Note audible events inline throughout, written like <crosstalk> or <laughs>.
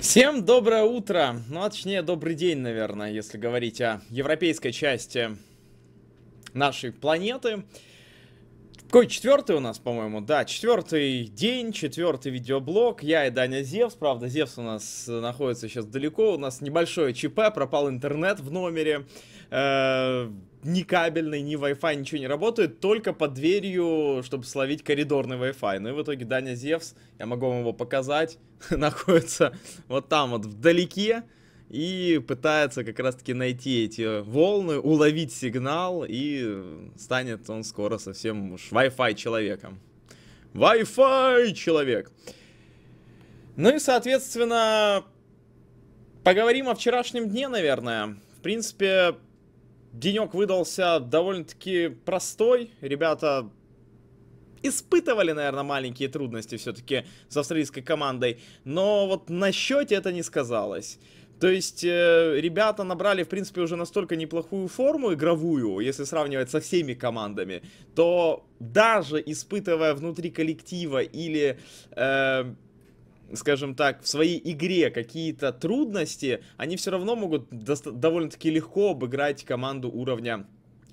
Всем доброе утро, ну а точнее добрый день, наверное, если говорить о европейской части нашей планеты. Какой четвертый у нас, по-моему, да, четвертый день, четвертый видеоблог, я и Даня Зевс, правда, Зевс у нас находится сейчас далеко, у нас небольшое ЧП, пропал интернет в номере, э -э ни кабельный, ни Wi-Fi, ничего не работает, только под дверью, чтобы словить коридорный Wi-Fi. Ну и в итоге Даня Зевс, я могу вам его показать, <laughs> находится вот там вот вдалеке, и пытается как раз-таки найти эти волны, уловить сигнал, и станет он скоро совсем уж Wi-Fi человеком. Wi-Fi человек! Ну и, соответственно, поговорим о вчерашнем дне, наверное. В принципе, денек выдался довольно-таки простой. Ребята испытывали, наверное, маленькие трудности все-таки с австралийской командой, но вот на счете это не сказалось. То есть э, ребята набрали, в принципе, уже настолько неплохую форму игровую, если сравнивать со всеми командами, то даже испытывая внутри коллектива или... Э, скажем так, в своей игре какие-то трудности, они все равно могут довольно-таки легко обыграть команду уровня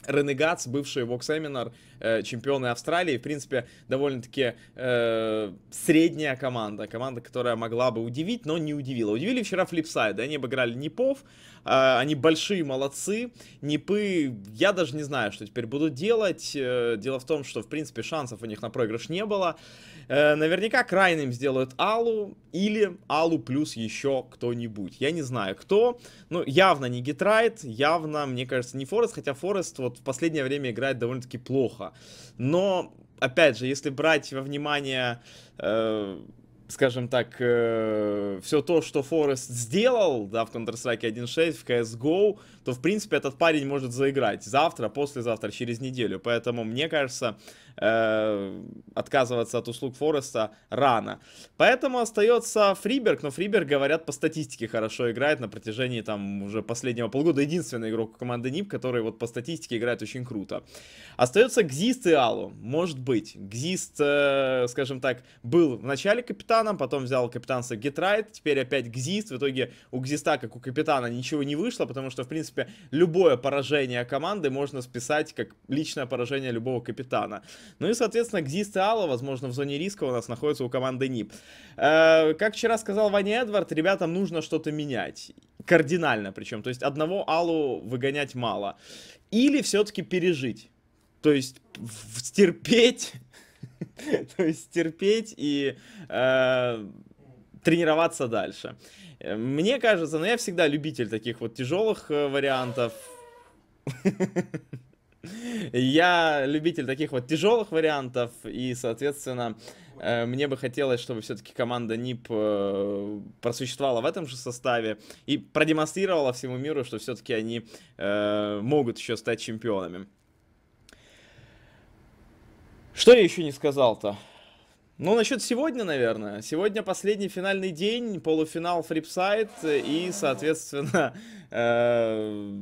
Ренегатс, бывший Vox Seminar, э, чемпионы Австралии. В принципе, довольно-таки э, средняя команда. Команда, которая могла бы удивить, но не удивила. Удивили вчера флипсайд. Они обыграли Непов, а, они большие молодцы. Непы, я даже не знаю, что теперь буду делать. Э, дело в том, что, в принципе, шансов у них на проигрыш не было. Э, наверняка крайним сделают Алу или Алу плюс еще кто-нибудь. Я не знаю кто, Ну явно не Гитрайт, явно, мне кажется, не Форест, хотя Форест вот в последнее время играет довольно-таки плохо. Но, опять же, если брать во внимание э, скажем так, э, все то, что Форест сделал, да, в Counter-Strike 1.6, в CSGO, то, в принципе, этот парень может заиграть завтра, послезавтра, через неделю. Поэтому, мне кажется, э, отказываться от услуг Фореста рано. Поэтому остается Фриберг, но Фриберг, говорят, по статистике хорошо играет на протяжении, там, уже последнего полгода. Единственный игрок команды НИП, который вот по статистике играет очень круто. Остается Гзист и Алу, может быть. Гзист, э, скажем так, был в начале капитана, капитаном, потом взял капитанство Гетрайт, теперь опять Гзист. В итоге у Гзиста, как у капитана, ничего не вышло, потому что, в принципе, любое поражение команды можно списать как личное поражение любого капитана. Ну и, соответственно, Гзист и Алла, возможно, в зоне риска у нас находится у команды НИП. Э, как вчера сказал Ваня Эдвард, ребятам нужно что-то менять. Кардинально причем. То есть одного Аллу выгонять мало. Или все-таки пережить. То есть стерпеть. <laughs> То есть терпеть и э, тренироваться дальше. Э, мне кажется, но ну, я всегда любитель таких вот тяжелых э, вариантов. <laughs> Я любитель таких вот тяжелых вариантов, и, соответственно, мне бы хотелось, чтобы все-таки команда НИП просуществовала в этом же составе и продемонстрировала всему миру, что все-таки они могут еще стать чемпионами. Что я еще не сказал-то? Ну, насчет сегодня, наверное. Сегодня последний финальный день, полуфинал фрипсайт и, соответственно, <laughs> э,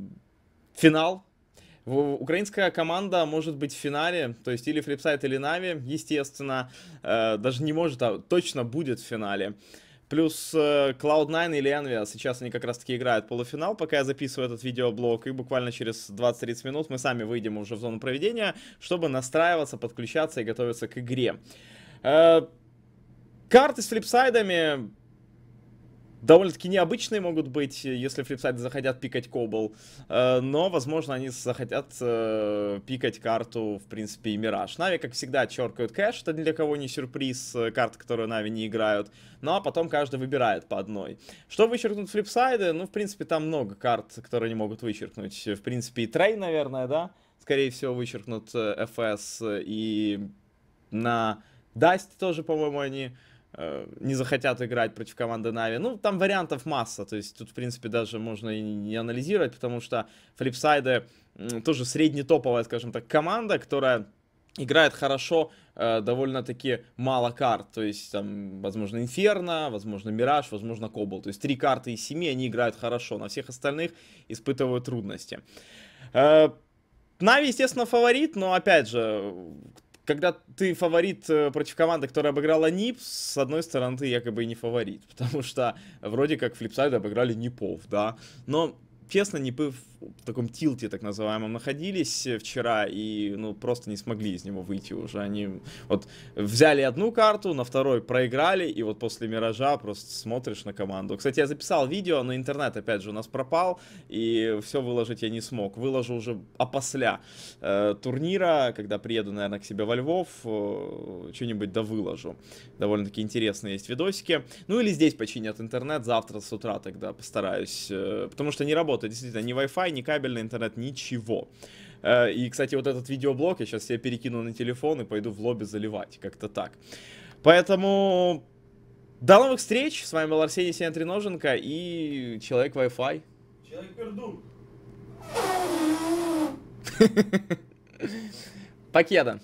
финал. Украинская команда может быть в финале, то есть или фрипсайт, или Нави, естественно, э, даже не может, а точно будет в финале. Плюс э, Cloud9 или Envy, сейчас они как раз таки играют полуфинал, пока я записываю этот видеоблог, и буквально через 20-30 минут мы сами выйдем уже в зону проведения, чтобы настраиваться, подключаться и готовиться к игре. Э, карты с флипсайдами довольно-таки необычные могут быть, если флипсайды захотят пикать Кобл, э, но, возможно, они захотят э, пикать карту, в принципе, и Мираж. Нави, как всегда, черкают кэш, это ни для кого не сюрприз, э, карты, которые Нави не играют, ну а потом каждый выбирает по одной. Что вычеркнут флипсайды? Ну, в принципе, там много карт, которые не могут вычеркнуть. В принципе, и трей, наверное, да? Скорее всего, вычеркнут FS и на Дасте тоже, по-моему, они Э, не захотят играть против команды Нави. Ну, там вариантов масса, то есть тут, в принципе, даже можно и не анализировать, потому что флипсайды тоже среднетоповая, скажем так, команда, которая играет хорошо, э, довольно-таки мало карт, то есть там, возможно, Инферно, возможно, Мираж, возможно, Кобол, то есть три карты из семи они играют хорошо, на всех остальных испытывают трудности. Э, Нави, естественно, фаворит, но опять же, когда ты фаворит э, против команды, которая обыграла НИП, с одной стороны, ты якобы и не фаворит, <laughs> потому что вроде как флипсайд обыграли НИПов, да, но честно, не бы в таком тилте, так называемом, находились вчера и, ну, просто не смогли из него выйти уже. Они вот взяли одну карту, на второй проиграли, и вот после Миража просто смотришь на команду. Кстати, я записал видео, но интернет, опять же, у нас пропал, и все выложить я не смог. Выложу уже опосля э, турнира, когда приеду, наверное, к себе во Львов, э, что-нибудь да выложу. Довольно-таки интересные есть видосики. Ну, или здесь починят интернет завтра с утра тогда постараюсь, э, потому что не работает это действительно ни Wi-Fi, ни кабельный интернет, ничего. Э, и, кстати, вот этот видеоблог я сейчас себе перекину на телефон и пойду в лобби заливать, как-то так. Поэтому до новых встреч, с вами был Арсений Сеня Треноженко и Человек Wi-Fi. Человек-пердун. <laughs> Покеда.